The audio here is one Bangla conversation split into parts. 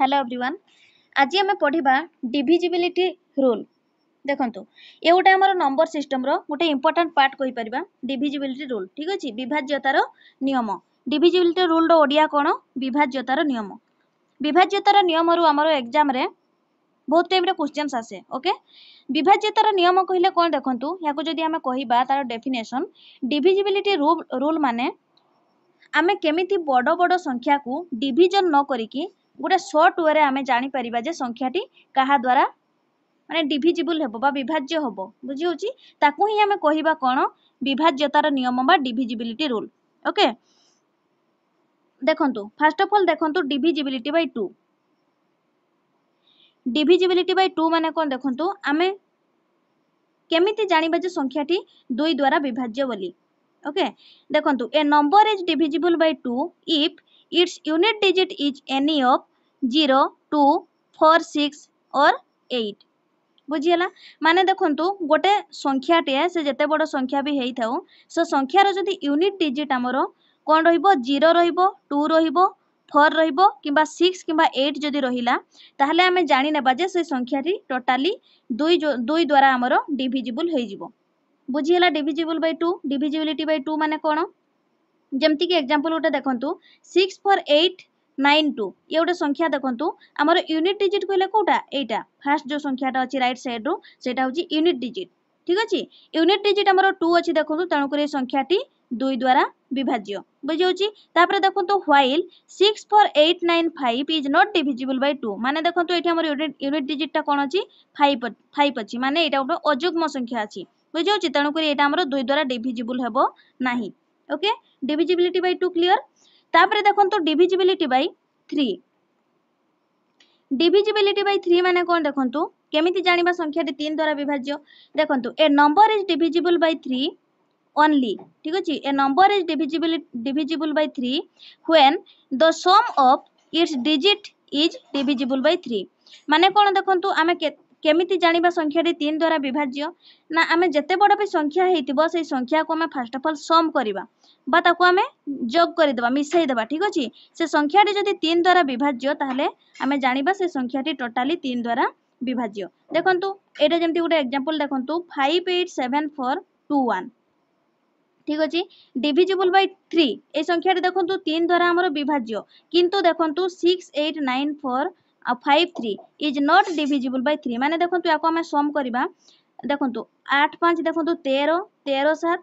হ্যালো ଏଭ୍ରିୱାନ୍ ଆଜି ଆମେ ପଢ଼ିବା ଡିଭିଜିବିଲିଟି ରୁଲ୍ ଦେଖନ୍ତୁ ଏ ଗୋଟେ ଆମର ନମ୍ବର ସିଷ୍ଟମର ଗୋଟେ ଇମ୍ପୋର୍ଟାଣ୍ଟ ପାର୍ଟ କହିପାରିବା ଡିଭିଜିବିଲିଟି ରୁଲ୍ ଠିକ୍ ଅଛି ବିଭାଜ୍ୟତାର ନିୟମ ଡିଭିଜିବିଲିଟି ରୁଲ୍ର ଓଡ଼ିଆ କ'ଣ ବିଭାଜ୍ୟତାର ନିୟମ ବିଭାଜ୍ୟତାର ନିୟମରୁ ଆମର ଏକ୍ଜାମ୍ରେ ବହୁତ ଟାଇପ୍ର କୋଶ୍ଚିନ୍ସ ଆସେ ଓକେ ବିଭାଜ୍ୟତାର ନିୟମ କହିଲେ କ'ଣ ଦେଖନ୍ତୁ ଏହାକୁ ଯଦି ଆମେ କହିବା ତାର ଡେଫିନେସନ୍ ଡିଭିଜିବିଲିଟି ରୁଲ୍ ରୁଲ୍ ମାନେ ଆମେ କେମିତି ବଡ଼ ବଡ଼ ସଂଖ୍ୟାକୁ ଡିଭିଜନ୍ ନ କରିକି ଗୋଟେ ସର୍ଟ ୱେରେ ଆମେ ଜାଣିପାରିବା ଯେ ସଂଖ୍ୟାଟି କାହା ଦ୍ୱାରା ମାନେ ଡିଭିଜିବୁଲ୍ ହେବ ବା ବିଭାଜ୍ୟ ହେବ ବୁଝି ହେଉଛି ତାକୁ ହିଁ ଆମେ କହିବା କ'ଣ ବିଭାଜ୍ୟତାର ନିୟମ ବା ଡିଭିଜିବିଲିଟି ରୁଲ୍ ଓକେ ଦେଖନ୍ତୁ ଫାର୍ଷ୍ଟ ଅଫ୍ ଅଲ୍ ଦେଖନ୍ତୁ divisibility by two divisibility by two মানে কোণ দেখুন আমি কেমিতি জাঁবা যে সংখ্যাটি দুই দ্বারা বিভাজ্য বলি ওকে দেখুন a number is divisible by two if Its unit digit is any of 0, 2, 4, 6 or 8. বুঝিগলা মানে দেখন্তু গোটে সংখ্যাটিয়ে সে যেতে বড় সংখ্যা বি হয়ে থাও সে সংখ্যার যদি ইউনিট ডিজিট আমার কোণ রহব জিরো রহব টু রহব ফোর রহব কিংবা সিক্স কিংবা এইট যদি রহিলা তাহলে আমি জানি নেবা যে সেই সংখ্যাটি টোটালি দুই দুই দ্বারা আমার ডিভিজিবল হয়ে যাব বুঝিগলা divisible by two divisibility by two মানে কোণ ଯେମିତିକି ଏକ୍ଜାମ୍ପଲ୍ ଗୋଟେ ଦେଖନ୍ତୁ six four eight nine two ইয়ে গোটে সংখ্যা দেখুন আমার ইউনিট ডিজিট কহিলেন কোটা এইটা ফার্স্ট যে সংখ্যাটা অনেক রাইট সাইড্রু সেটা হচ্ছে ইউনিট ডিজিট ঠিক আছে ইউনিট ডিজিট আমার টু অছি দেখুন তেমকরি এই সংখ্যাটি দুই দ্বারা বিভাজ্য বুঝি হচ্ছে তাপরে দেখুন while six four eight nine five is not divisible by two মানে দেখুন এটি আমার ইউনিট ইউনিট ডিজিটটা কোণ অছি ফাইভ ফাইভ অছি মানে এটা গোটে অযুগ্ম সংখ্যা আছে বুঝি হচ্ছে তেমকরি এটা আমার দুই দ্বারা ডিভিজিবল হব না okay divisibility by two clear তাপরে দেখন্তু divisibility by three divisibility by three মানে কোণ দেখন্তু কেমিতি জাঁয়া সংখ্যাটি তিন দ্বারা বিভাজ্য দেখন্তু a number is divisible by three only ঠিক আছে a number is divisible divisible by three when the sum of its digit is divisible by three মানে কোণ দেখন্তু আমি কেমিতি জাঁয়া সংখ্যাটি তিন দ্বারা বিভাজ্য না আমি যেতে বড় বি সংখ্যা হয়েছিল সেই সংখ্যাকে আমি ফার্স্ট অফ অল সম করা বা তাকে আমি যোগ করেদেবা মিশাই দেবা ঠিক আছে সে সংখ্যাটি যদি তিন দ্বারা বিভাজ্য তাহলে আমি জাঁবা সে সংখ্যাটি টোটালি তিন দ্বারা বিভাজ্য দেখুন এটা যেমন গোটে এক্জাম্পল দেখুন five eight seven four two one ঠিক আছে ডিভিজিবল বাই থ্রি এই সংখ্যাটি দেখুন তিন দ্বারা আমার বিভাজ্য কিন্তু দেখুন six eight nine four five three is not divisible by three মানে দেখুন এখন আমি সম করা দেখুন আট পাঁচ দেখুন তের তের সাত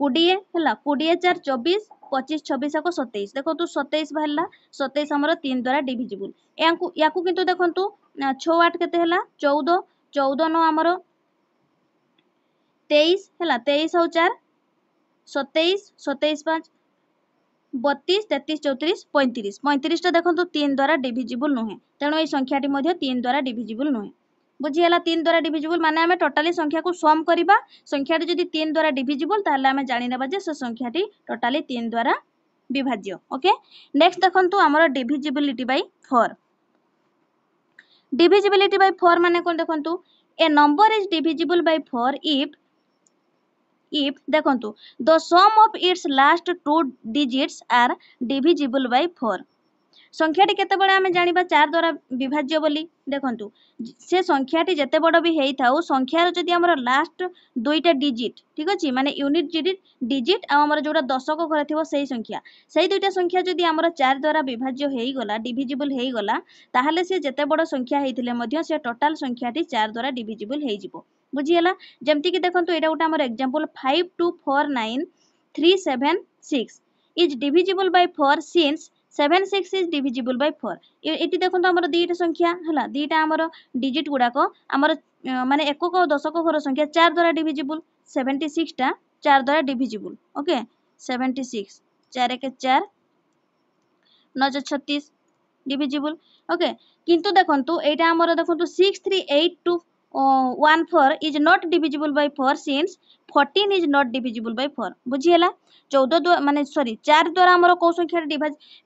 কোড়িয়ে হেলা কোড়িয়ে চার চবিশ পঁচিশ ছবিশ এক সতেইশ দেখ সতেইশ বাহারা সতেইশ আমার তিন দ্বারা ডিভিজিবল ইয়াকু কিন্তু দেখুন ছ আট কেতে হল চৌদ চৌদ ন আমার তেইশ হল তেইশ আউ চার সতেইশ সতেইশ পাঁচ বতিশ তেত্রিশ চৌত্রিশ পঁয়ত্রিশ পঁয়ত্রিশটা দেখুন তিন দ্বারা ডিভিজিবল নুহে তেমন এই সংখ্যাটি তিন দ্বারা ডিভিজিবল নুহে বুঝিগলা তিন দ্বারা ডিভিজিবল মানে আমি টোটালি সংখ্যাকে সম করা সংখ্যাটি যদি তিন দ্বারা ডিভিজিবল তাহলে আমি জাঁনেবা যে সে সংখ্যাটি টোটালি তিন দ্বারা বিভাজ্য ওকে নেক্সট দেখুন আমার divisibility by four divisibility by 4 মানে কোন দেখন্তু a number is divisible by 4 if if দেখন্তু the sum of its last two digits are divisible by 4 সংখ্যাটি কেতবে আমি জাঁয়া চার দ্বারা বিভাজ্য বলে দেখুন সে সংখ্যাটি যেতে বড় বি হয়ে থাও সংখ্যার যদি আমার লাস্ট দুইটা ডিজিট ঠিক আছে মানে ইউনিট ডিজিট ডিজিট আমার যেটা দশক ঘরে থাকবে সেই সংখ্যা সেই দুইটা সংখ্যা যদি আমার চার দ্বারা বিভাজ্য হয়ে গলা ডিভিজিবল হয়ে গলা তাহলে সে যেতে বড় সংখ্যা হয়েছিল সে টোটাল সংখ্যাটি চার দ্বারা ডিভিজিবল হয়ে যাব বুঝিগলা যেমিকি দেখুন এটা গোটে আমার example five two four nine three seven six is divisible by four since seven six is divisible by four এটি দেখুন আমার দুইটা সংখ্যা হল দুইটা আমার ডিজিট গুড়াক আমার মানে একক দশক ঘর সংখ্যা চার দ্বারা ডিভিজিবল সেভেন্টি সিক্সটা চার দ্বারা ডিভিজিবল ওকে সেভেন্টি সিক্স চার একে চার নজর ছত্রিশ ডিভিজিবল ওকে কিন্তু দেখুন এইটা আমার দেখুন six three eight two one four is not divisible by four since fourteen is not divisible by four বুঝি হল চৌদ মানে সরি চার দ্বারা আমার কেউ সংখ্যার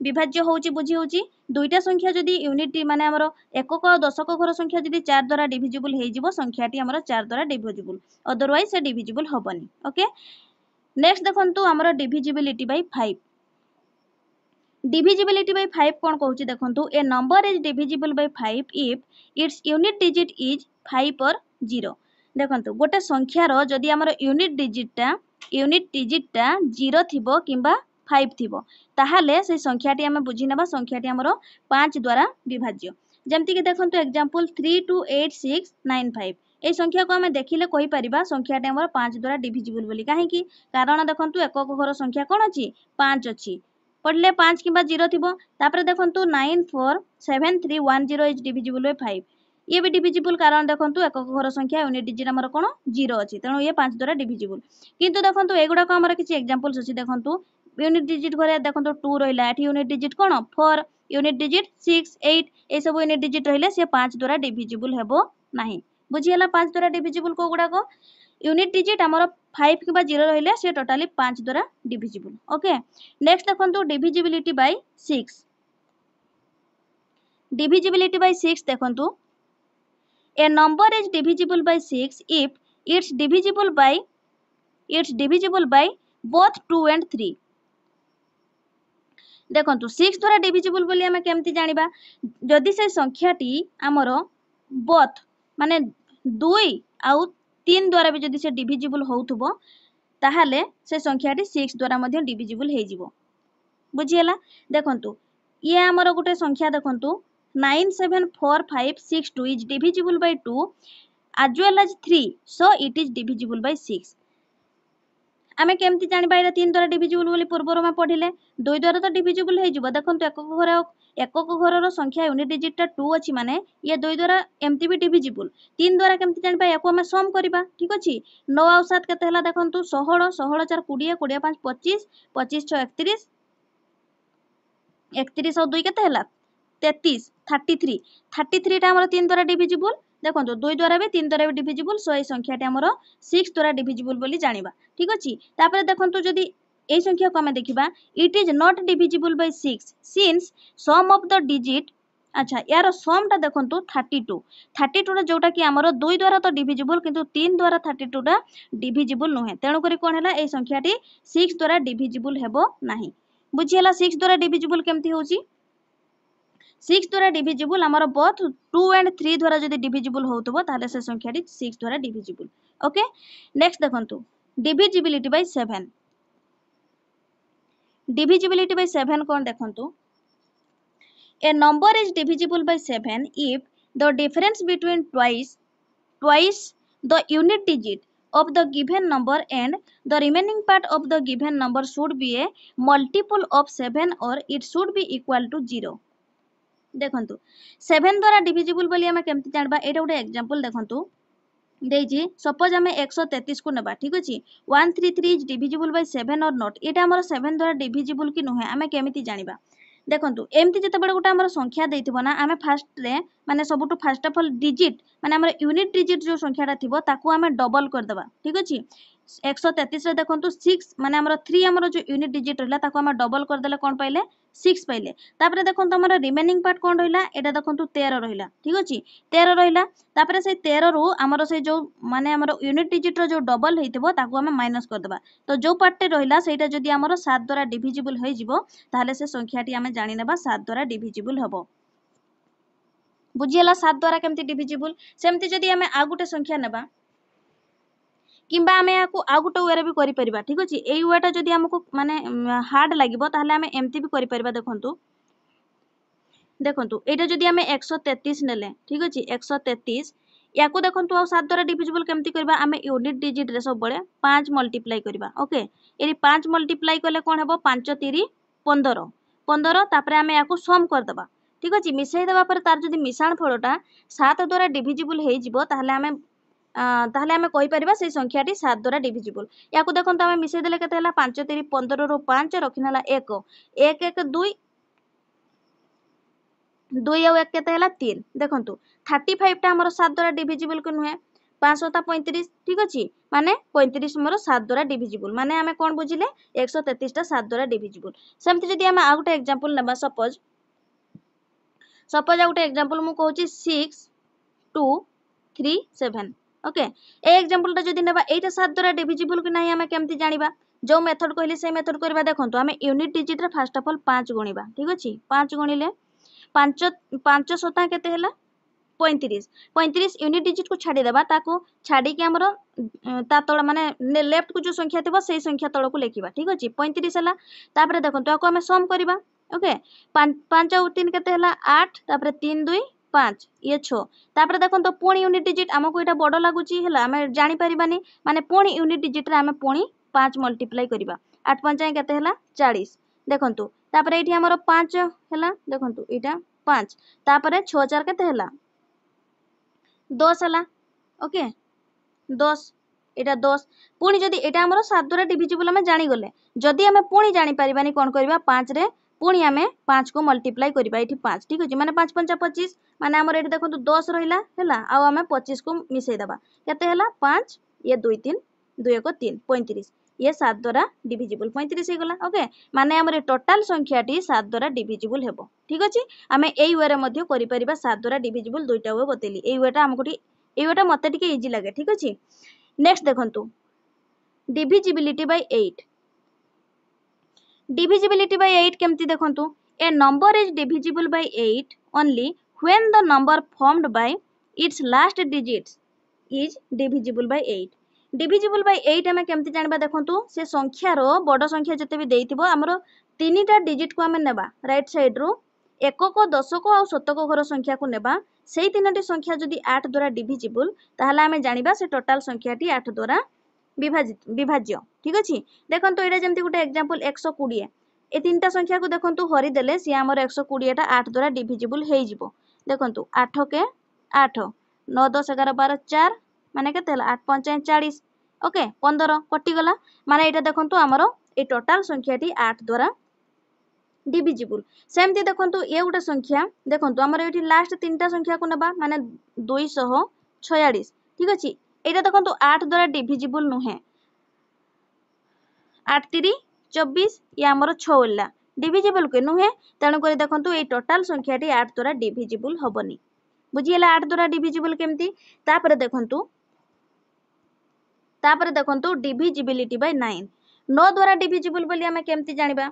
বিভাজ্য হচ্ছে বুঝি হচ্ছে দুইটা সংখ্যা যদি ইউনিট মানে আমার একক দশক ঘর সংখ্যা যদি চার দ্বারা ডিভিজিবল হয়ে যাব সংখ্যাটি আমার চার দ্বারা ডিভিজিবল অদরওয়াইজ সে ডিভিজিবল হবনি ওকে নেক্সট দেখুন আমার divisibility by five divisibility by 5 কোন কହୁଛି ଦେଖନ୍ତୁ a number is divisible by 5 if its unit digit is 5 or 0 দেখନ୍ତୁ ଗୋଟେ ସଂଖ୍ୟାର ଯଦି ଆମର ୟୁନିଟ୍ ଡିଜିଟ୍ଟା ୟୁନିଟ୍ ଡିଜିଟ୍ଟା 0 ଥିବ কিংবা 5 ଥିବ ତାହେଲେ সেই সংখ্যাটি ଆମେ ବୁଝି ନେବା ସଂଖ୍ୟାଟି ଆମର 5 ଦ୍ୱାରା ବିଭାଜ୍ୟ ଯେମିତିକି ଦେଖନ୍ତୁ ଏକ୍ଜାମ୍ପଲ୍ 328695 এই সংখ্যাকে আমি দেখিলে কইপারিবা সংখ্যাটি আমার 5 দ্বারা ডিভিজিবল বলি কাহিকি কারণ দেখন্তু একক ঘর সংখ্যা কোন আছে 5 আছে পড়লে পাঁচ কিংবা জিরো থিব তাপরে দেখন্তু nine four seven three one zero is divisible by five ইয়ে বি ডিভিজিবল কারণ দেখুন একক ঘর সংখ্যা ইউনিট ডিজিট আমার কোণ জিরো অছি তেমন ইয়ে পাঁচ দ্বারা ডিভিজিবল কিন্তু দেখুন এগুড়া আমার কিছু এক্সাম্পলস অছি দেখুন ইউনিট ডিজিট ঘরে দেখুন টু রহলা এটি ইউনিট ডিজিট কোণ four unit digit six eight এইসব ইউনিট ডিজিট রহলে সে পাঁচ দ্বারা ডিভিজিবল হব না বুঝিগাল পাঁচ দ্বারা ডিভিজিবল কোগুড়াক ইউনিট ডিজিট আমার ফাইভ কিংবা জিরো রহলে সি টোটালি পাঁচ দ্বারা ডিভিজিবল ওকে নেক্সট দেখুন divisibility by six divisibility by 6 देखंतु a number is divisible by 6 if it's divisible by it's divisible by both 2 and 3 দেখন্তু 6 দ্বারা ডিভিজিবল বলি আমি কেমতি জানিবা যদি সেই সংখ্যাটি আমার বথ মানে 2 আউ তিন দ্বারা যদি সে ডিভিজিবল হোথব তাহলে সে সংখ্যাটি সিক্স দ্বারা মধ্যে ডিভিজিবল হয়েযিব বুঝিগলা দেখুন ইয়ে আমার গোটে সংখ্যা দেখুন nine seven four five six two is divisible by two as well as three so it is divisible by six আমি কমিটি জাঁবা এটা তিন দ্বারা ডিভিজিবল বলে পূর্বর আমি পড়লে দুই দ্বারা তো ডিভিজিবল হয়ে যাব দেখুন একক ঘরে ଏକକ ଘରର ସଂଖ୍ୟା ୟୁନିଟ୍ ଡିଜିଟ୍ଟା ଟୁ ଅଛି ମାନେ ଇଏ ଦୁଇ ଦ୍ୱାରା ଏମିତି ବି ଡିଭିଜିବୁଲ୍ ତିନି ଦ୍ୱାରା କେମିତି ଜାଣିବା ୟାକୁ ଆମେ ସମ୍ କରିବା ଠିକ୍ ଅଛି ନଅ ଆଉ ସାତ କେତେ ହେଲା ଦେଖନ୍ତୁ ଷୋହଳ ଷୋହଳ ଚାରି କୋଡ଼ିଏ କୋଡ଼ିଏ ପାଞ୍ଚ ପଚିଶ ପଚିଶ ଛଅ ଏକତିରିଶ ଏକତିରିଶ ଆଉ ଦୁଇ କେତେ ହେଲା তেত্রিশ থার্টি থ্রি থার্টি থ্রিটা আমার তিন দ্বারা ডিভিজিবল দেখুন দুই দ্বারা বি তিন দ্বারা বি ডিভিজিবল সো এই সংখ্যাটি আমার সিক্স দ্বারা ডিভিজিবল বলে জাঁয়া ঠিক আছে তাপরে দেখুন যদি এই সংখ্যাকে আমি দেখিবা it is not divisible by six since sum of the digit আচ্ছা ইয়ার সমটা দেখন্তু থার্টি টু থার্টি টুটা যেটাকি আমার দুই দ্বারা তো ডিভিজিবল কিন্তু তিন দ্বারা থার্টি টুটা ডিভিজিবল নুহে তেণুকরি কোণ হল এই সংখ্যাটি সিক্স দ্বারা ডিভিজিবল হব না বুঝিগাল সিক্স দ্বারা ডিভিজিবল কেমতি হচ্ছে সিক্স দ্বারা ডিভিজিবল আমার বথ টু অ্যান্ড থ্রি দ্বারা যদি ডিভিজিবল হোথব তাহলে সে সংখ্যাটি সিক্স দ্বারা ডিভিজিবল ওকে নেক্সট দেখুন divisibility by seven divisibility by seven কোণ দেখন্তু a number is divisible by seven if the difference between twice twice the unit digit of the given number and the remaining part of the given number should be a multiple of 7 or it should be equal to 0 দেখন্তু 7 দ্বারা ডিভিজিবল বলি আমি কেমতি জানবা এটা গোটে এক্সাম্পল দেখন্তু ଦେଇଛି ସପୋଜ୍ ଆମେ ଏକଶହ ତେତିଶକୁ ନେବା ଠିକ୍ ଅଛି one three three is divisible by seven or not ଏଇଟା ଆମର ସେଭେନ୍ ଦ୍ୱାରା ଡିଭିଜିବୁଲ୍ କି ନୁହେଁ ଆମେ କେମିତି ଜାଣିବା ଦେଖନ୍ତୁ ଏମିତି ଯେତେବେଳେ ଗୋଟେ ଆମର ସଂଖ୍ୟା ଦେଇଥିବ ନା ଆମେ ଫାଷ୍ଟରେ ମାନେ ସବୁଠୁ ଫାଷ୍ଟ ଅଫ୍ ଅଲ୍ ଡିଜିଟ୍ ମାନେ ଆମର ୟୁନିଟ୍ ଡିଜିଟ୍ ଯେଉଁ ସଂଖ୍ୟାଟା ଥିବ ତାକୁ ଆମେ ଡବଲ୍ କରିଦେବା ଠିକ୍ ଅଛି একশো তেত্রিশে দেখুন সিক্স মানে আমার থ্রি আমার যে ୟୁନିଟ୍ ଡିଜିଟ୍ ରହିଲା ତାକୁ ଆମେ ଡବଲ୍ କରିଦେଲେ କ'ଣ ପାଇଲେ ସିକ୍ସ ପାଇଲେ ତାପରେ ଦେଖନ୍ତୁ ଆମର ରିମେନିଂ ପାର୍ଟ କ'ଣ ରହିଲା ଏଇଟା ଦେଖନ୍ତୁ ତେର ରହିଲା ଠିକ୍ ଅଛି ତେର ରହିଲା ତାପରେ ସେଇ ତେରରୁ ଆମର ସେଇ ଯେଉଁ ମାନେ ଆମର ୟୁନିଟ୍ ଡିଜିଟ୍ର ଯେଉଁ ଡବଲ୍ ହେଇଥିବ ତାକୁ ଆମେ ମାଇନସ୍ କରିଦେବା ତ ଯେଉଁ ପାର୍ଟଟି ରହିଲା ସେଇଟା ଯଦି ଆମର ସାତ ଦ୍ୱାରା ଡିଭିଜିବୁଲ୍ ହେଇଯିବ ତାହେଲେ ସେ ସଂଖ୍ୟାଟି ଆମେ ଜାଣିନେବା ସାତ ଦ୍ୱାରା ଡିଭିଜିବୁଲ୍ ହେବ ବୁଝିହେଲା ସାତ ଦ୍ୱାରା କେମିତି ଡିଭିଜିବୁଲ୍ ସେମିତି ଯଦି ଆମେ ଆଉ ଗୋଟେ ସଂଖ୍ୟା ନେବା কিংবা আমি ଏହାକୁ ଆଉ ଗୋଟେ ୱେରେ ବି କରିପାରିବା ଠିକ୍ ଅଛି ଏଇ ୱେଟା ଯଦି ଆମକୁ ମାନେ ହାର୍ଡ଼ ଲାଗିବ ତାହେଲେ ଆମେ ଏମିତି ବି କରିପାରିବା ଦେଖନ୍ତୁ ଦେଖନ୍ତୁ ଏଇଟା ଯଦି ଆମେ ଏକଶହ ତେତିଶ ନେଲେ ଠିକ୍ ଅଛି ଏକଶହ ତେତିଶ ୟାକୁ ଦେଖନ୍ତୁ ଆଉ ସାତ ଦ୍ୱାରା ଡିଭିଜିବୁଲ୍ କେମିତି କରିବା ଆମେ ୟୁନିଟ୍ ଡିଜିଟ୍ରେ ସବୁବେଳେ ପାଞ୍ଚ ମଲ୍ଟିପ୍ଲାଏ କରିବା ଓକେ ଏଠି ପାଞ୍ଚ ମଲ୍ଟିପ୍ଲାଏ କଲେ କ'ଣ ହେବ ପାଞ୍ଚ ତିରି ପନ୍ଦର ପନ୍ଦର ତାପରେ ଆମେ ୟାକୁ ସମ୍ କରିଦେବା ଠିକ୍ ଅଛି ମିଶାଇ ଦେବା ପରେ ତାର ଯଦି ମିଶାଣ ଫଳଟା ସାତ ଦ୍ୱାରା ଡିଭିଜିବୁଲ୍ ହେଇଯିବ ତାହେଲେ ଆମେ তাহলে আমি কইপারা সেই সংখ্যাটি সাত দ্বারা ডিভিজিবল ইয়াকু দেখুন আমি মিশাই দেলে কেতে হল পাঁচ তিরি পনেরু পাঁচ রক্ষিন হল এক এক এক দুই দুই আউ এক কেতে হল তিন দেখুন থার্টি ফাইভটা আমার সাত দ্বারা ডিভিজিবল কি নুহে পাঁচশো তা পঁয়ত্রিশ ঠিক আছে মানে পঁয়ত্রিশ মোর সাত দ্বারা ডিভিজিবল মানে আমি কোণ বুঝলে একশো তেত্রিশটা সাত দ্বারা ডিভিজিবল সেমতি যদি আমি আউ গোটে এক্সাম্পল নেবা সপোজ সপোজ আউ গোটে এক্সাম্পল মু কହୁছি six two three seven okay এই এক্সাম্পলটা যদি নেবা এইটা সাত দ্বারা ডিভিজিবল কি না আমি কেমতি জাঁয়া যে মেথড কহিলি সেই মেথড করা দেখুন আমি ইউনিট ডিজিট্রে ফার্স্ট অফ অল পাঁচ গণিবা ঠিক আছে পাঁচ গণিলে পাঁচ পাঁচ শতা কেতে হল পঁয়ত্রিশ পঁয়ত্রিশ ইউনিট ডিজিট কু ছাড়িদেবা তাকে ছাড়িকি আমার তা তল মানে লেফট কু যে সংখ্যা থাকবে সেই সংখ্যা তলক লেখা ঠিক আছে পঁয়ত্রিশ হল তাপরে দেখুন তাকে আমি সম করা ওকে পাঁচ আউ তিন কেতে হল আট তাপরে তিন দুই পাঁচ ଇଏ ଛଅ ତାପରେ ଦେଖନ୍ତୁ ପୁଣି ୟୁନିଟ୍ ଡିଜିଟ୍ ଆମକୁ ଏଇଟା ବଡ଼ ଲାଗୁଛି ହେଲା ଆମେ ଜାଣିପାରିବାନି ମାନେ ପୁଣି ୟୁନିଟ୍ ଡିଜିଟ୍ରେ ଆମେ ପୁଣି ପାଞ୍ଚ ମଲ୍ଟିପ୍ଲାଏ କରିବା ଆଠ ପଞ୍ଚାଏ କେତେ ହେଲା ଚାଳିଶ ଦେଖନ୍ତୁ ତାପରେ ଏଇଠି ଆମର ପାଞ୍ଚ ହେଲା ଦେଖନ୍ତୁ ଏଇଟା ପାଞ୍ଚ ତାପରେ ଛଅ ଚାର କେତେ ହେଲା ଦଶ ହେଲା ଓକେ ଦଶ এটা দশ পুঁ যদি এটা আমার সাত দ্বারা ডিভিজিবল আমি জাঁগলে যদি আমি পুঁ জাঁপারি কোণ করা পাঁচরে পুঁ আমি পাঁচ কু মল্টিপ্লাই করা এটি পাঁচ ঠিক আছে মানে পাঁচ পঞ্চা পঁচিশ মানে আমার এটি দেখুন দশ রহলা হল আমি পঁচিশ কু মিশাই দেবা কেতে হল পাঁচ ইয়ে দুই তিন দুই এক তিন পঁয়ত্রিশ ইয়ে সাত দ্বারা ডিভিজিবল পঁয়ত্রিশ হয়ে ওকে মানে আমার টোটাল সংখ্যাটি সাত দ্বারা ডিভিজিবল হব ঠিক আছে আমি এই ওয়ে মধ্যে করে পারিবা সাত দ্বারা ডিভিজিবল দুইটা ওয়ে বতেলি এই ওয়েটা আমাকে টিকে এই ওয়েটা মতো টিকে ইজি লাগে ঠিক আছে নেক্সট দেখুন divisibility by eight divisibility by 8 কেমতি দেখন্তু a number is divisible by 8 only when the number formed by its last digits is divisible by 8 divisible by 8 ଆମେ କେମିତି ଜାଣିବା ଦେଖନ୍ତୁ ସେ ସଂଖ୍ୟାର ବଡ଼ ସଂଖ୍ୟା ଯେତେ ବି ଦେଇଥିବ ଆମର ତିନିଟା ଡିଜିଟ୍କୁ ଆମେ ନେବା ରାଇଟ୍ ସାଇଡ଼୍ରୁ ଏକକ ଦଶକ ଆଉ ଶତକ ଘର ସଂଖ୍ୟାକୁ ନେବା ସେଇ ତିନୋଟି ସଂଖ୍ୟା ଯଦି ଆଠ ଦ୍ୱାରା ଡିଭିଜିବୁଲ୍ ତାହେଲେ ଆମେ ଜାଣିବା ସେ ଟୋଟାଲ୍ ସଂଖ୍ୟାଟି ଆଠ ଦ୍ୱାରା বিভাজিত বিভাজ্য ঠিক আছে দেখুন এটা যেমন গোটে এক্সাম্পল একশো কোড়িয়ে এ তিনটা সংখ্যাকে দেখুন হরিদেলে সি আমার একশো কোড়িয়েটা আট দ্বারা ডিভিজিবল হয়ে যাব দেখুন আঠকে আঠ ন দশ এগারো বারো চার মানে কেতে হল আট পঞ্চাশ চাড়িশ ওকে পনেরো কটিগলা মানে এটা দেখুন আমার এই টোটাল সংখ্যাটি আট দ্বারা ডিভিজিবল সেমতি দেখুন ইয়ে গোটে সংখ্যা দেখুন আমার এটি লাস্ট তিনটা সংখ্যাকে নেবা মানে দুইশহ ছয়াশ ঠিক আছে ଏଇଟା ଦେଖନ୍ତୁ ଆଠ ଦ୍ୱାରା ଡିଭିଜିବୁଲ୍ ନୁହେଁ ଆଠ ତିରି ଚବିଶ ଇଏ ଆମର ଛଉଲା ଡିଭିଜିବୁଲ୍ କି ନୁହେଁ ତେଣୁକରି ଦେଖନ୍ତୁ ଏଇ ଟୋଟାଲ୍ ସଂଖ୍ୟାଟି ଆଠ ଦ୍ୱାରା ଡିଭିଜିବୁଲ୍ ହେବନି ବୁଝିଗଲା ଆଠ ଦ୍ୱାରା ଡିଭିଜିବୁଲ୍ କେମିତି ତାପରେ ଦେଖନ୍ତୁ ତାପରେ ଦେଖନ୍ତୁ ଡିଭିଜିବିଲିଟି ବାଇ ନାଇନ୍ ନଅ ଦ୍ୱାରା ଡିଭିଜିବୁଲ୍ ବୋଲି ଆମେ କେମିତି ଜାଣିବା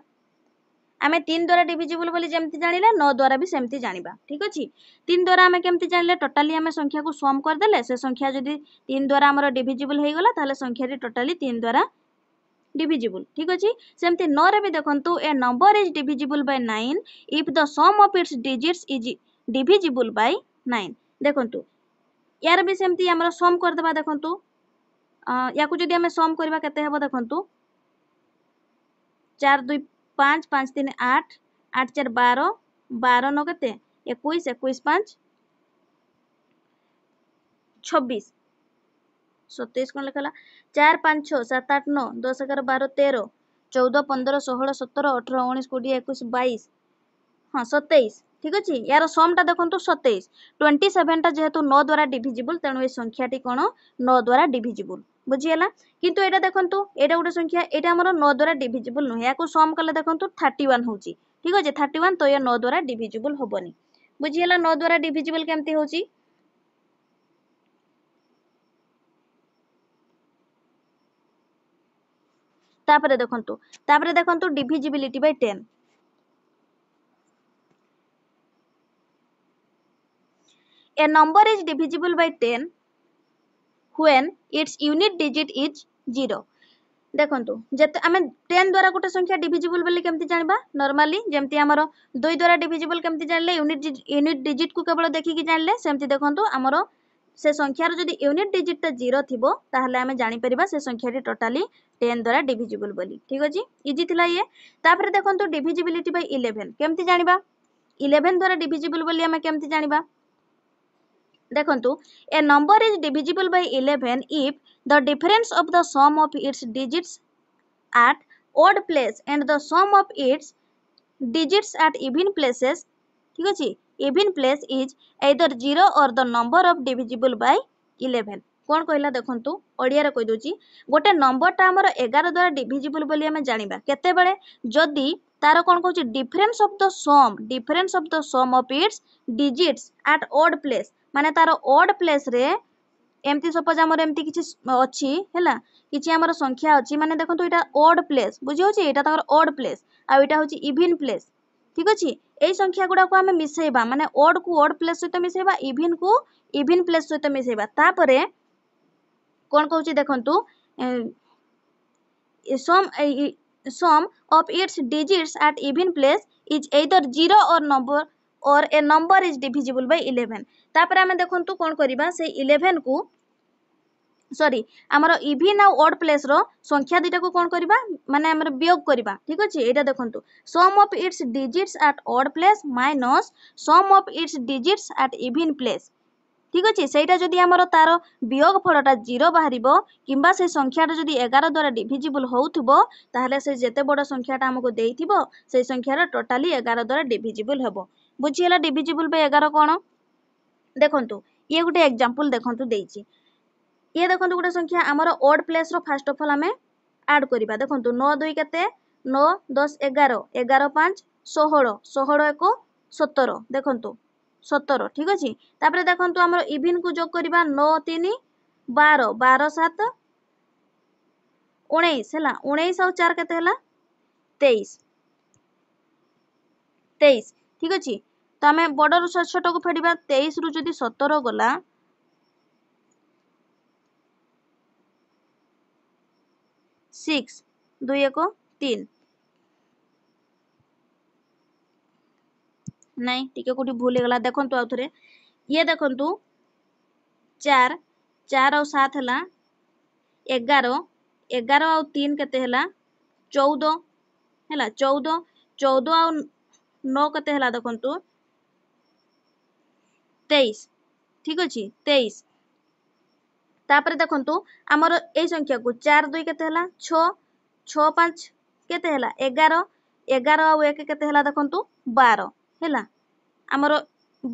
ଆମେ ତିନି ଦ୍ୱାରା ଡିଭିଜିବୁଲ୍ ବୋଲି ଯେମିତି ଜାଣିଲେ ନଅ ଦ୍ୱାରା ବି ସେମିତି ଜାଣିବା ଠିକ୍ ଅଛି ତିନି ଦ୍ୱାରା ଆମେ କେମିତି ଜାଣିଲେ ଟୋଟାଲି ଆମେ ସଂଖ୍ୟାକୁ ସମ୍ କରିଦେଲେ ସେ ସଂଖ୍ୟା ଯଦି ତିନି ଦ୍ୱାରା ଆମର ଡିଭିଜିବୁଲ୍ ହେଇଗଲା ତାହେଲେ ସଂଖ୍ୟାଟି ଟୋଟାଲି ତିନି ଦ୍ୱାରା divisible ঠিক আছে সেমতি নরে বি দেখন্তু a number is divisible by 9 if the sum of its digits is divisible by 9 দেখন্তু ইয়ার বি সেমতি আমরা সম করে দেবা দেখন্তু ইয়াকু যদি আমি সম করিবা কেতে হবো দেখন্তু 4 2 পাঁচ পাঁচ তিন আট আট চার বারো বারো ন কেতে একুশ একুশ পাঁচ ছবিশ সতেইশ কোণ লেখা চার পাঁচ ছ সাত আট ন দশ এগারো বারো তেরো চৌদ পনের ষোহল সতের অঠর উনিশ কোড়িয়ে একুশ বাইশ হ্যাঁ সতেইশ ঠিক আছে এর সমটা দেখুন সতেইশ টোয়েন্টি সেভেনটা যেহেতু ন দ্বারা ডিভিজিবল তেমন এই সংখ্যাটি কোণ ন দ্বারা ডিভিজিবল বুঝিগলা কিন্তু এটা দেখন্তু এটা গোটে সংখ্যা এটা আমার ন দ্বারা ডিভিজিবল নুহে ইয়াকু সম কলে দেখুন থার্টি ওয়ান হচ্ছে ঠিক আছে থার্টি ওয়ান তো ইয়া ন দ্বারা ডিভিজিবল হবনি বুঝিগলা ন দ্বারা ডিভিজিবল কেমতি হচ্ছে তাপরে দেখুন তাপরে দেখুন divisibility by ten a number is divisible by ten when its unit digit is 0 দেখন্তু যেতে আমি 10 দ্বারা গোটে সংখ্যা ডিভিজিবল বলে কেমতি জানিবা নরমালি যেমতি আমার 2 দ্বারা ডিভিজিবল কেমতি জানলে ইউনিট ইউনিট ডিজিট কু কেবল দেখিকি জানলে সেমতি দেখন্তু আমার সে সংখ্যার যদি ইউনিট ডিজিটটা জিরো থিব তাহলে আমি জানিপারিবা সে সংখ্যাটি টোটালি টেন দ্বারা ডিভিজিবল বলি ঠিক আছে ইজি লা ইয়ে তাপরে দেখন্তু ডিভিজিবিলিটি বাই ইলেভেন কেমতি জানিবা ইলেভেন দ্বারা ডিভিজিবল বলি আমি কেমতি জানিবা দেখন্তু a number is divisible by eleven if the difference of the sum of its digits at odd place and the sum of its digits at even places ঠিক আছে even place is either zero or the number of divisible by eleven কোণ কহিলা দেখন্তু ওড়িয়ারে কইদউছি গোটে নম্বরটা আমার এগার দ্বারা ডিভিজিবল বলি আমি জানিবা কেতেবেলে যদি তার কোণ কহুচি ডিফরেন্স অফ দ সম difference of the sum of its digits at odd place ମାନେ ତାର ଅଡ୍ ପ୍ଲେସ୍ରେ ଏମିତି ସପୋଜ୍ ଆମର ଏମିତି କିଛି ଅଛି ହେଲା କିଛି ଆମର ସଂଖ୍ୟା ଅଛି ମାନେ ଦେଖନ୍ତୁ ଏଇଟା ଅଡ୍ ପ୍ଲେସ୍ ବୁଝିହେଉଛି ଏଇଟା ତାଙ୍କର ଅଡ୍ ପ୍ଲେସ୍ ଆଉ ଏଇଟା ହେଉଛି ଇଭିନ୍ ପ୍ଲେସ୍ ଠିକ୍ ଅଛି ଏଇ ସଂଖ୍ୟା ଗୁଡ଼ାକୁ ଆମେ ମିଶାଇବା ମାନେ ଅଡ୍କୁ ଅଡ୍ ପ୍ଲେସ୍ ସହିତ ମିଶାଇବା ଇଭିନ୍କୁ ଇଭିନ୍ ପ୍ଲେସ୍ ସହିତ ମିଶାଇବା ତାପରେ କ'ଣ କହୁଛି ଦେଖନ୍ତୁ sum sum of its digits at even place is either zero or number or a number is divisible by eleven তাপরে আমি দেখুন কোণ করা সেই ইলেভেন কু সরি আমার ইভিন আউ অড প্লেসর সংখ্যা দুইটা কোণ করা মানে আমার বিয়োগ করা ঠিক আছে এটা দেখুন sum of its digits at odd place minus sum of its digits at even place ঠিক আছে সেইটা যদি আমার তার বিয়োগ ফলটা জিরো বাহার কিংবা সেই সংখ্যাটা যদি এগার দ্বারা ডিভিজিবল হোথব তাহলে সে যেতে বড় সংখ্যাটা আমাকে দিয়ে সেই সংখ্যাটা টোটালি এগার দ্বারা ডিভিজিবল হব বুঝিগলা ডিভিজিবল বাই এগার কোণ দেখন্তু ইয়ে গোটে এক্সাম্পল দেখন্তু দেইছি ইয়ে দেখন্তু গোটে সংখ্যা আমার ওড প্লেসর ফার্স্ট অফ অল আমি আড করিবা দেখন্তু ন দুই কেতে ন দশ এগার এগার পাঁচ ষোহল ষোহল এক সতের দেখন্তু সতের ঠিক আছে তাপরে দেখন্তু আমার ইভিনকু যোগ করিবা ন তিন বার বার সাত উনিশ হলা উনিশ আউ চার কেতে হলা তেইশ তেইশ ঠিক আছে তো ଆମେ ବଡ଼ରୁ ଛୋଟକୁ ଫେରିବା ତେଇଶରୁ ଯଦି ସତର ଗଲା ସିକ୍ସ ଦୁଇ ଏକ ତିନି ନାଇଁ ଟିକେ କୋଉଠି ଭୁଲ ହେଇଗଲା ଦେଖନ୍ତୁ ଆଉ ଥରେ ଇଏ ଦେଖନ୍ତୁ ଚାର ଚାର ଆଉ ସାତ ହେଲା ଏଗାର ଏଗାର ଆଉ ତିନି କେତେ ହେଲା ଚଉଦ ହେଲା ଚଉଦ ଚଉଦ ଆଉ ନଅ କେତେ ହେଲା ଦେଖନ୍ତୁ ତେଇଶ ଠିକ ଅଛି ତେଇଶ ତାପରେ ଦେଖନ୍ତୁ ଆମର ଏଇ ସଂଖ୍ୟାକୁ ଚାରି ଦୁଇ କେତେ ହେଲା ଛଅ ଛଅ ପାଞ୍ଚ କେତେ ହେଲା ଏଗାର ଏଗାର ଆଉ ଏକ କେତେ ହେଲା ଦେଖନ୍ତୁ ବାର ହେଲା ଆମର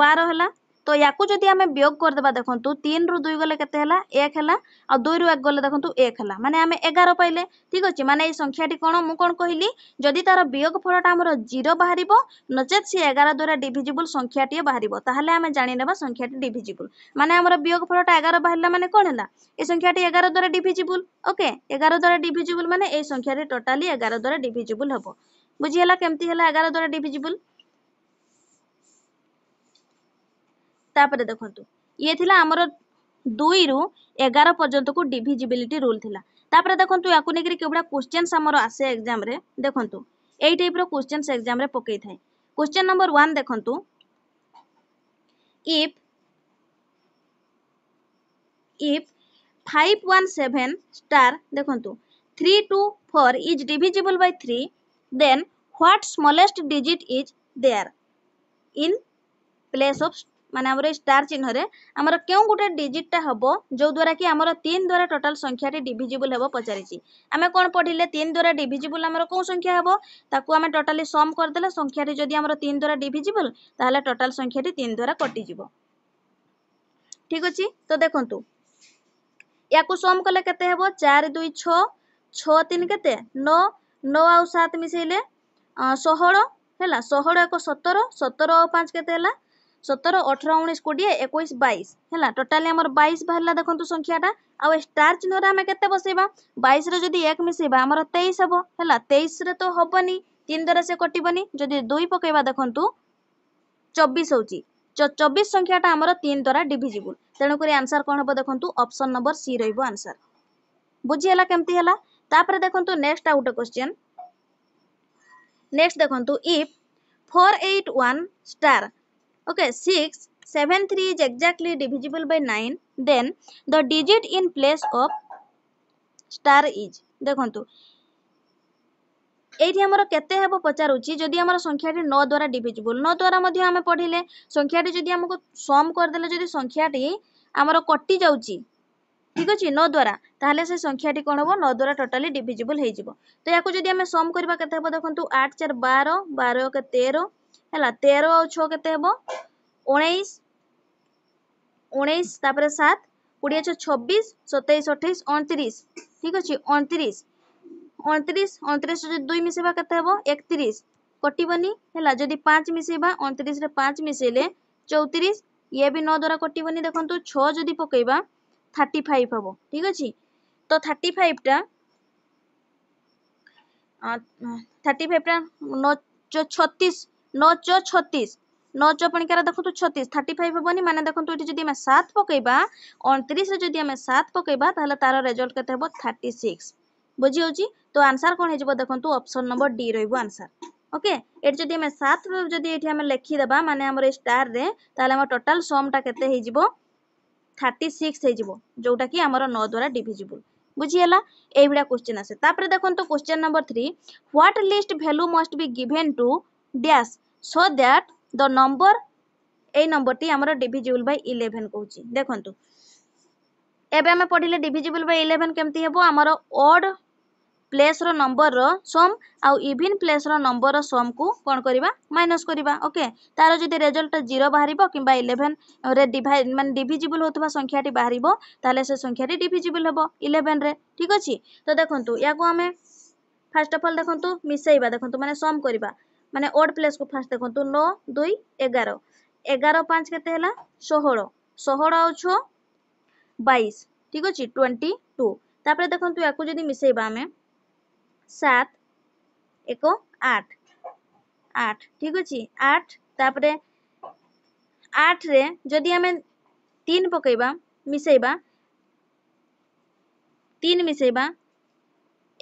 ବାର ହେଲା তো ইয়াকু যদি আমি বিয়োগ করিদেবা দেখন্তু তিন রু দুই গলে কেতে হেলা এক হেলা আর দুই রু এক গলে দেখন্তু এক হেলা মানে আমি এগার পাইলে ঠিক আছে মানে এই সংখ্যাটি কোণ মু কোণ কহিলি যদি তার বিয়োগ ফলটা আমার জিরো বাহারিব নচেত সে এগার দ্বারা ডিভিজিবল সংখ্যাটিয়ে বাহারিব তাহলে আমি জাণিনেবা সংখ্যাটি ডিভিজিবল মানে আমার বিয়োগ ফলটা এগার বাহারা মানে কোণ হেলা এই সংখ্যাটি এগার দ্বারা ডিভিজিবল ওকে এগার দ্বারা ডিভিজিবল মানে এই সংখ্যাটি টোটালি এগার দ্বারা ডিভিজিবল হব বুঝিগলা কেমতি হেলা এগার দ্বারা ডিভিজিবল তাপরে দেখন্তু ইয়ে থিলা আমার দুই রু এগার পর্যন্তকু ডিভিজিবিলিটি রুল থিলা তাপরে দেখন্তু ইয়াকু নেকি কেভড়া কোশ্চেন্স আমার আসে এক্সাম রে দেখন্তু এই টাইপর কোশ্চেন্স এক্সাম রে পকাই থাকে কোশ্চেন নম্বর ওয়ান দেখন্তু if if five one seven star দেখন্তু three two four is divisible by three then what smallest digit is there in place of মানে আমার এই ষ্টার চিহ্নরে আমার কেউ গোটে ডিজিটটা হব যদ্বারা কি আমার তিন দ্বারা টোটাল সংখ্যাটি ডিভিজিবল হব পচারিছি আমি কোণ পড়লে তিন দ্বারা ডিভিজিবল আমার কেউ সংখ্যা হব তাকে আমি টোটালি সম করেদেলে সংখ্যাটি যদি আমার তিন দ্বারা ডিভিজিবল তাহলে টোটাল সংখ্যাটি তিন দ্বারা কটিযোগ ঠিক আছে তো দেখুন ইয়াকু সম কলে কেতে হব চার দুই ছ ছ তিন কেতে ন নৌ আউ সাত মিশাইলে ষোহল হল ଷୋହଳ এক সতর সতর ଆଉ পাঁচ କେତେ ହେଲା সতের অঠর উনিশ কোড়িয়ে একুশ বাইশ হ্যাঁ টোটালি আমার বাইশ বাহারা দেখুন সংখ্যাটা আটার চিহ্নরে আমি কেতে বসাইবা বাইশরে যদি এক মিশাইবা আমার তেইশ হব হ্যাঁ তেইশরে তো হবনি তিন দ্বারা সে কটবনি যদি দুই পকাইবা দেখুন চব্বিশ হচ্ছে চব্বিশ সংখ্যাটা আমার তিন দ্বারা ডিভিজিবল তেণুকরি আনসার কম হব দেখুন অপসন নম্বর সি রহব আনসার বুঝিগাল কমিটি হল তাপরে দেখুন নেক্সট আউ গোটে কোশ্চেন নেক্সট দেখুন if four eight one star Okay, 6, 7, 3 is exactly divisible by 9. Then the digit in place of star is. দেখন্তু এইটি আমার কেতে হব পচারুছি যদি আমার সংখ্যাটি ন দ্বারা ডিভিজিবল ন দ্বারা মধ্যে আমি পড়িলে সংখ্যাটি যদি আমাকে সম করেদেলে যদি সংখ্যাটি আমার কটি যাচ্ছি ঠিক আছে ন দ্বারা তাহলে সে সংখ্যাটি কোণ হব ন দ্বারা টোটালি ডিভিজিবল হয়ে যাব তো এখন যদি আমি সম করা কেতে হব দেখুন আট চার বার বার একে ହେଲା ତେର ଆଉ ଛଅ କେତେ ହେବ ଉଣେଇଶ ଉଣେଇଶ ତାପରେ ସାତ କୋଡ଼ିଏ ଛଅ ଛବିଶ ସତେଇଶ ଅଠେଇଶ ଅଣତିରିଶ ଠିକ୍ ଅଛି ଅଣତିରିଶ ଅଣତିରିଶ ଅଣତିରିଶ ଯଦି ଦୁଇ ମିଶାଇବା କେତେ ହେବ ଏକତିରିଶ କଟିବନି ହେଲା ଯଦି ପାଞ୍ଚ ମିଶାଇବା ଅଣତିରିଶରେ ପାଞ୍ଚ ମିଶାଇଲେ ଚଉତିରିଶ ଇଏ ବି ନଅ ଦ୍ୱାରା କଟିବନି ଦେଖନ୍ତୁ ଛଅ ଯଦି ପକାଇବା ଥାର୍ଟି ଫାଇଭ୍ ହେବ ଠିକ୍ ଅଛି ତ ଥାର୍ଟି ଫାଇଭ୍ଟା ଥାର୍ଟି ଫାଇଭ୍ଟା ଛତିଶ নচ ছতিশ নচ পণিকার দেখ ছতিশ থার্টি ফাইভ হবনি মানে দেখুন এটি যদি আমি সাত পকাইবা অণতিশে যদি আমি সাত পকাইবা তাহলে তার রেজল্ট কত হব থার্টি সিক্স বুঝি হচ্ছে তো আনসার কোণ হয়ে যাব দেখুন অপশন নম্বর ডি রহব আনসার ওকে এটি যদি আমি সাত যদি এটি আমি লেখিদেবা মানে আমার এই স্টারে তাহলে আমার টোটাল সমটা কত হয়ে যাব থার্টি সিক্স হয়ে যাব যেটা কি আমার ন দ্বারা ডিভিজিবল বুঝিগলা এইভাবে কোশ্চেন আসে তাপরে দেখুন question number three what least value must be given to dash so that the number এই নম্বরটি আমার ডিভিজিবল বাই ইলেভেন কৌছি দেখন্তু এবে আমি পড়িলে ডিভিজিবল বাই ইলেভেন কেমতি হব আমার অড প্লেসর নম্বরর সম আউ ইভিন প্লেসর নম্বরর সমকু কোণ করা মাইনস করা ওকে তার যদি রেজল্ট জিরো বাহার কিংবা ইলেভেনরে ডিভাই মানে ডিভিজিবল হওয়া সংখ্যাটি বাহার তাহলে সে সংখ্যাটি ডিভিজিবল হব ইলেভেনরে ঠিক আছে তো দেখুন ইয়াকে আমি ফার্স্ট অফ অল দেখুন মিশাইবা দেখুন মানে সম করা ମାନେ ଓଡ୍ ପ୍ଲେସ୍କୁ ଫାର୍ଷ୍ଟ ଦେଖନ୍ତୁ ନଅ ଦୁଇ ଏଗାର ଏଗାର ପାଞ୍ଚ କେତେ ହେଲା ଷୋହଳ ଷୋହଳ ଆଉ ଛଅ ବାଇଶ ଠିକ୍ ଅଛି ଟ୍ୱେଣ୍ଟି ଟୁ ତାପରେ ଦେଖନ୍ତୁ ୟାକୁ ଯଦି ମିଶାଇବା ଆମେ ସାତ ଏକ ଆଠ ଆଠ ଠିକ୍ ଅଛି ଆଠ ତାପରେ ଆଠରେ ଯଦି ଆମେ ତିନି ପକାଇବା ମିଶାଇବା ତିନି ମିଶାଇବା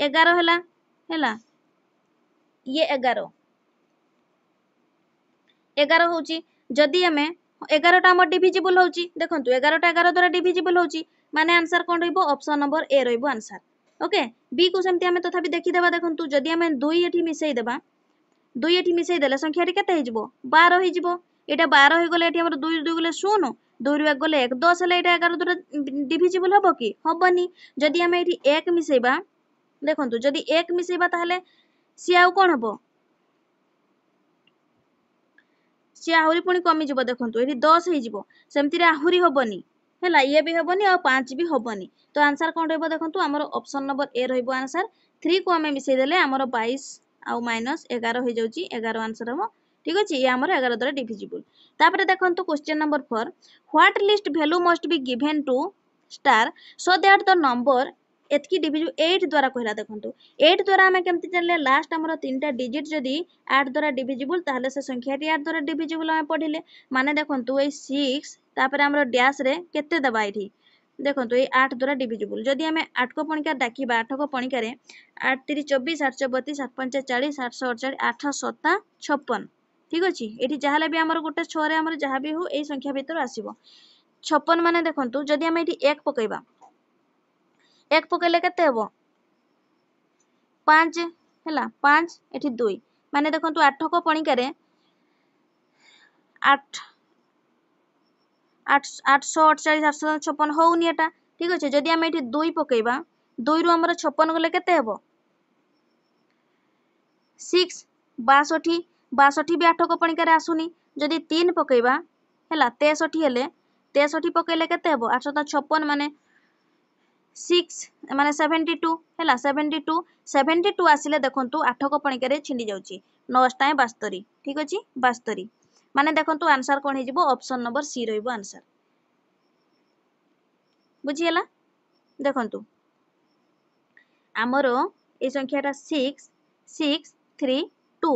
ଏଗାର ହେଲା ହେଲା ଇଏ ଏଗାର এগার হচ্ছে যদি আমি এগারোটা আমার ডিভিজিবল হচ্ছে দেখুন এগারোটা এগারো দ্বারা ডিভিজিবল হচ্ছে মানে আনসার কোণ রহব অপশন নম্বর এ রহব আনসার ওকে বি কু সেমতি আমি তথাপি দেখিদেবা দেখুন যদি আমি দুই এটি মিশাই দেবা দুই এটি মিশাই দেলে সংখ্যাটি কেতে হয়ে যাব বার হয়ে যাব এটা বার হয়ে গেলে এটি আমার দুই দুই গেলে শূন্য দুইরু এক গেলে এক দশ হলে এটা এগারো দ্বারা ডিভিজিবল হব কি হবনি যদি আমি এটি এক মিশাইবা দেখুন যদি এক মিশাইবা তাহলে সি আউ কোণ হব ସିଏ ଆହୁରି ପୁଣି କମିଯିବ ଦେଖନ୍ତୁ ଏଠି ଦଶ ହେଇଯିବ ସେମିତିରେ ଆହୁରି ହେବନି ହେଲା ଇଏ ବି ହେବନି ଆଉ ପାଞ୍ଚ ବି ହେବନି ତ ଆନ୍ସର କ'ଣ ରହିବ ଦେଖନ୍ତୁ ଆମର ଅପସନ୍ ନମ୍ବର ଏ ରହିବ ଆନ୍ସର ଥ୍ରୀକୁ ଆମେ ମିଶାଇ ଦେଲେ ଆମର ବାଇଶ ଆଉ ମାଇନସ୍ ଏଗାର ହେଇଯାଉଛି ଏଗାର ଆନ୍ସର ହେବ ঠিক আছে ইয়ে আমার এগার দ্বারা ডিভিজিবল তাপরে দেখুন question number four what least value must be given to star so that the number এতকি ডিভিজ এইট দ্বারা কহিলা দেখুন এইট দ্বারা আমি কেমতি জানলে লাস্ট আমার তিনটা ডিজিট যদি আট দ্বারা ডিভিজিবল তাহলে সে সংখ্যাটি আট দ্বারা ডিভিজিবল আমি পড়লে মানে দেখুন এই সিক্স তাপরে আমার ড্যাশে কেতে দেবা এটি দেখুন এই আট দ্বারা ডিভিজিবল যদি আমি আটক পণিকা ডাকিবা আটক পণিকার আট তিরিশ চব্বিশ আটশো বতিশ আট পঞ্চা চাশ আটশো অড়চাশ আঠ সতা ছপন ঠিক আছে এটি যা হলে বি আমার গোটে ছরে আমার যা বি হো এই সংখ্যা ভিতর আসব ছপন মানে দেখুন যদি আমি এটি এক পকাইবা এক পকাইলে কেতে হব ପାଞ୍ଚ ହେଲା ପାଞ୍ଚ ଏଠି ଦୁଇ ମାନେ ଦେଖନ୍ତୁ ଆଠକ ପଣିକାରେ ଆଠ ଆଠଶହ ଅଠଚାଳିଶ ଆଠଶହ ଛପନ ହଉନି ଏଟା ଠିକ ଅଛି ଯଦି ଆମେ ଏଠି ଦୁଇ ପକେଇବା ଦୁଇରୁ ଆମର ଛପନ ଗଲେ କେତେ ହେବ ସିକ୍ସ ବାଷଠି ବାଷଠି ବି ଆଠକ ପଣିକାରେ ଆସୁନି ଯଦି ତିନି ପକେଇବା ହେଲା ତେଷଠି ହେଲେ ତେଷଠି ପକେଇଲେ କେତେ ହେବ ଆଠଶହ ଛପନ ମାନେ সিক্স মানে সেভেন্টি টু ହେଲା ସେଭେଣ୍ଟି ଟୁ ସେଭେଣ୍ଟି ଟୁ ଆସିଲେ ଦେଖନ୍ତୁ ଆଠ କପଣିକାରେ ଛିଣ୍ଡି ଯାଉଛି ନଅଟାଏ ବାସ୍ତରୀ ଠିକ୍ ଅଛି ବାସ୍ତରୀ ମାନେ ଦେଖନ୍ତୁ ଆନ୍ସର୍ କ'ଣ ହେଇଯିବ ଅପସନ୍ ନମ୍ବର ସି ରହିବ ଆନ୍ସର୍ ବୁଝିଗଲା ଦେଖନ୍ତୁ ଆମର ଏ ସଂଖ୍ୟାଟା ସିକ୍ସ ସିକ୍ସ ଥ୍ରୀ ଟୁ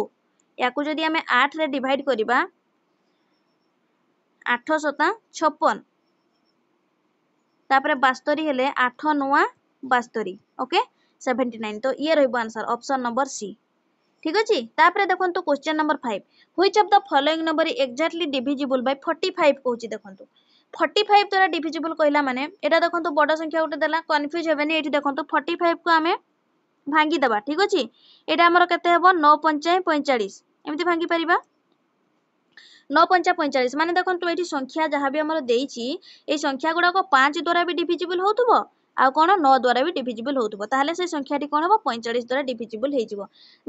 ୟାକୁ ଯଦି ଆମେ ଆଠରେ ଡିଭାଇଡ଼ କରିବା ଆଠ ସତା ଛପନ তাপরে বাস্তরি হলে আঠ নূয়া বাস্তরি ওকে সেভেন্টি নাইন তো ইয়ে রহব আনসর অপশন নম্বর সি ঠিক আছে তাপরে দেখুন question number five which of the following number exactly divisible by forty five কুচি দেখুন ফর্টি ফাইভ দ্বারা ডিভিজিবল কহিলা মানে এটা দেখুন বড় সংখ্যা গোটে দেলা কনফ্ୟୁজ হেবেনি এটি দেখুন ফর্টি ফাইভ কু আমি ভাঙ্গিদেবা ঠিক আছে এটা আমার কেতে হব ন পঞ্চায়ে পঁয়চাশ এমতি ভাঙ্গি পারিবা নଅ ପଞ୍ଚା ପଇଁଚାଳିଶ ମାନେ ଦେଖନ୍ତୁ ଏଠି ସଂଖ୍ୟା ଯାହା ବି ଆମର ଦେଇଛି ଏଇ ସଂଖ୍ୟା ଗୁଡ଼ାକ ପାଞ୍ଚ ଦ୍ୱାରା ବି ଡିଭିଜିବୁଲ୍ ହେଉଥିବ ଆଉ କ'ଣ ନଅ ଦ୍ୱାରା ବି ଡିଭିଜିବୁଲ୍ ହେଉଥିବ ତାହେଲେ ସେ ସଂଖ୍ୟାଟି କ'ଣ ହେବ ପଇଁଚାଳିଶ ଦ୍ୱାରା ଡିଭିଜିବୁଲ୍ ହେଇଯିବ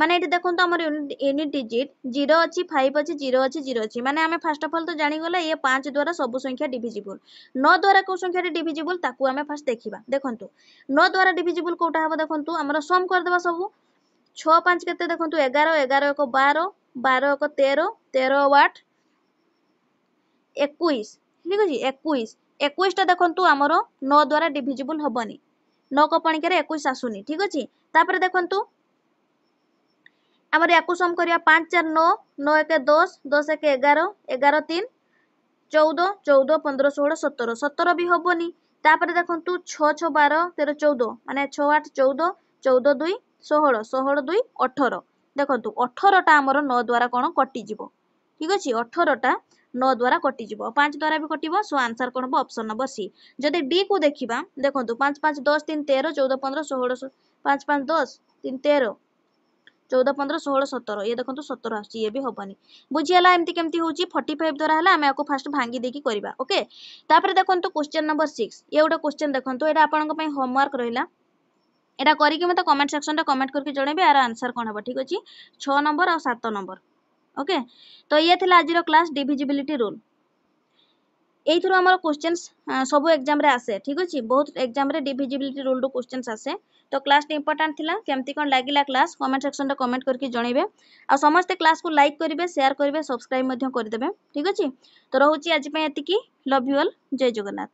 ମାନେ ଏଠି ଦେଖନ୍ତୁ ଆମର ୟୁନିଟ୍ ଡିଜିଟ୍ ଜିରୋ ଅଛି ଫାଇଭ୍ ଅଛି ଜିରୋ ଅଛି ଜିରୋ ଅଛି ମାନେ ଆମେ ଫାର୍ଷ୍ଟ ଅଫ୍ ଅଲ୍ ତ ଜାଣିଗଲେ ଇଏ ପାଞ୍ଚ ଦ୍ୱାରା ସବୁ ସଂଖ୍ୟା ଡିଭିଜିବୁଲ୍ ନଅ ଦ୍ୱାରା କେଉଁ ସଂଖ୍ୟାଟି ଡିଭିଜିବୁଲ୍ ତାକୁ ଆମେ ଫାର୍ଷ୍ଟ ଦେଖିବା ଦେଖନ୍ତୁ ନଅ ଦ୍ୱାରା ଡିଭିଜିବୁଲ୍ କେଉଁଟା ହେବ ଦେଖନ୍ତୁ ଆମର ସମ୍ କରିଦେବା ସବୁ ଛଅ ପାଞ୍ଚ କେତେ ଦେଖନ୍ତୁ ଏଗାର ଏଗାର ଏକ ବାର ବାର ଏକ ତେର ତେର ୱାଟ୍ একুশ ঠিক আছে একুশ একুশটা দেখন্তু আমার ন দ্বারা ডিভিজিবল হবনি ন কপাণিকার একুশ আসুনি ঠিক আছে তাপরে দেখন্তু আমার ইয়াকু সম করা পাঁচ চার ন ন এক দশ দশ এক এগারো এগারো তিন চৌদ চৌদ পনেরো ষোলো সতেরো সতেরো বি হবনি তাপরে দেখন্তু ছ ছ বার তের চৌদ মানে ছ আট চৌদ চৌদ দুই ষোহল ষোহল দুই অঠর দেখন্তু অঠরটা আমার ন দ্বারা কোণ কটিযোগ ঠিক আছে অঠরটা ନଅ ଦ୍ୱାରା କଟିଯିବ ପାଞ୍ଚ ଦ୍ୱାରା ବି କଟିବ ସୋ ଆନ୍ସର୍ କ'ଣ ହବ ଅପସନ୍ ନମ୍ବର ସି ଯଦି ଡିକୁ ଦେଖିବା ଦେଖନ୍ତୁ ପାଞ୍ଚ ପାଞ୍ଚ ଦଶ ତିନି ତେର ଚଉଦ ପନ୍ଦର ଷୋହଳ ପାଞ୍ଚ ପାଞ୍ଚ ଦଶ ତିନି ତେର ଚଉଦ ପନ୍ଦର ଷୋହଳ ସତର ଇଏ ଦେଖନ୍ତୁ ସତର ଆସୁଛି ଇଏ ବି ହବନି ବୁଝିଗଲା ଏମିତି କେମିତି ହେଉଛି ଫର୍ଟି ଫାଇଭ୍ ଦ୍ୱାରା ହେଲା ଆମେ ଆକୁ ଫାଷ୍ଟ ଭାଙ୍ଗି ଦେଇକି କରିବା ଓକେ ତାପରେ ଦେଖନ୍ତୁ କ୍ୱେଶ୍ଚନ୍ ନମ୍ବର ସିକ୍ସ ଇଏ ଗୋଟେ କ୍ୱେଶ୍ଚନ୍ ଦେଖନ୍ତୁ ଏଇଟା ଆପଣଙ୍କ ପାଇଁ ହୋମୱାର୍କ ରହିଲା এটা করি মতো কমেন্ট সেকশনটা কমেন্ট করি জনাইবে আর আনসার কোণ হব ঠিক আছে ছ নম্বর আর সাত নম্বর ওকে তো ইয়ে লা আজির ক্লাস ডিভিজিবিলিটি রুল এইথর আমার কোশ্চেন্স সবু এক্সামে আসে ঠিক আছে বহুত এক্সামে ডিভিজিবিলিটি রুল রু কোশ্চেন্স আসে তো ক্লাসটি ইম্পর্টাট লা কেমতি কোণ লাগিলা ক্লাস কমেন্ট সেকশনরে কমেন্ট করি জনাইবে আর সমস্তে ক্লাসকে লাইক করবে সেয়ার করবে সবসক্রাইব করে দেবে ঠিক আছে তো রয়েছে আজপাই এতিকি লভ ইউ অল জয় জগন্নাথ